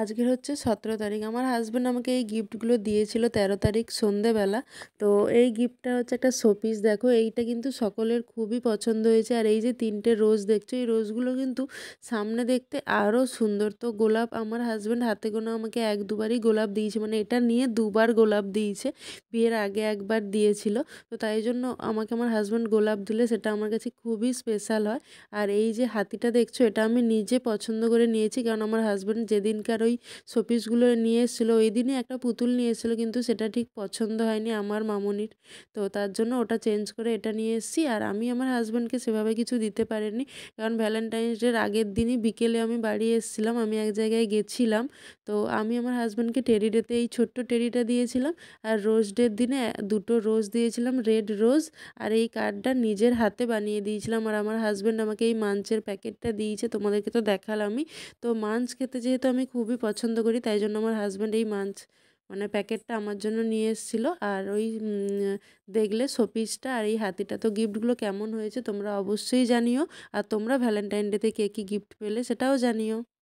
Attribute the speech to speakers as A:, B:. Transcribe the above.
A: আজকের হচ্ছে সতেরো তারিখ আমার হাজব্যান্ড আমাকে এই গিফটগুলো দিয়েছিল তেরো তারিখ সন্ধেবেলা তো এই গিফটটা হচ্ছে একটা শোপিস দেখো এইটা কিন্তু সকলের খুবই পছন্দ হয়েছে আর এই যে তিনটে রোজ দেখছো এই রোজগুলো কিন্তু সামনে দেখতে আরও সুন্দর তো গোলাপ আমার হাজব্যান্ড হাতে গোনা আমাকে এক দুবারই গোলাপ দিয়েছে মানে এটা নিয়ে দুবার গোলাপ দিয়েছে বিয়ের আগে একবার দিয়েছিল তো তাই জন্য আমাকে আমার হাজব্যান্ড গোলাপ দিলে সেটা আমার কাছে খুবই স্পেশাল হয় আর এই যে হাতিটা দেখছো এটা আমি নিজে পছন্দ করে নিয়েছি কারণ আমার হাজব্যান্ড যেদিনকার ওই শোপিসগুলো নিয়ে এসেছিলো ওই দিনই একটা পুতুল নিয়ে এসেছিলো কিন্তু সেটা ঠিক পছন্দ হয়নি আমার মামনির তো তার জন্য ওটা চেঞ্জ করে এটা নিয়ে এসেছি আর আমি আমার হাজব্যান্ডকে সেভাবে কিছু দিতে পারিনি কারণ ভ্যালেন্টাইন্স ডের আগের দিনই বিকেলে আমি বাড়ি এসেছিলাম আমি এক জায়গায় গেছিলাম তো আমি আমার হাজব্যান্ডকে টেরি ডেতে এই ছোট্ট টেরিটা দিয়েছিলাম আর রোজ ডের দিনে দুটো রোজ দিয়েছিলাম রেড রোজ আর এই কার্ডটা নিজের হাতে বানিয়ে দিয়েছিলাম আর আমার হাজব্যান্ড আমাকে এই মাঞ্চের প্যাকেটটা দিয়েছে তোমাদেরকে তো দেখালামই তো মাঞ্চ খেতে যেহেতু আমি খুব খুবই পছন্দ করি তাই জন্য আমার হাজব্যান্ড এই মাছ মানে প্যাকেটটা আমার জন্য নিয়ে এসেছিল আর ওই দেখলে শোপিসটা আর এই হাতিটা তো গিফটগুলো কেমন হয়েছে তোমরা অবশ্যই জানিও আর তোমরা ভ্যালেন্টাইন ডেতে কে কী গিফট পেলে সেটাও জানিও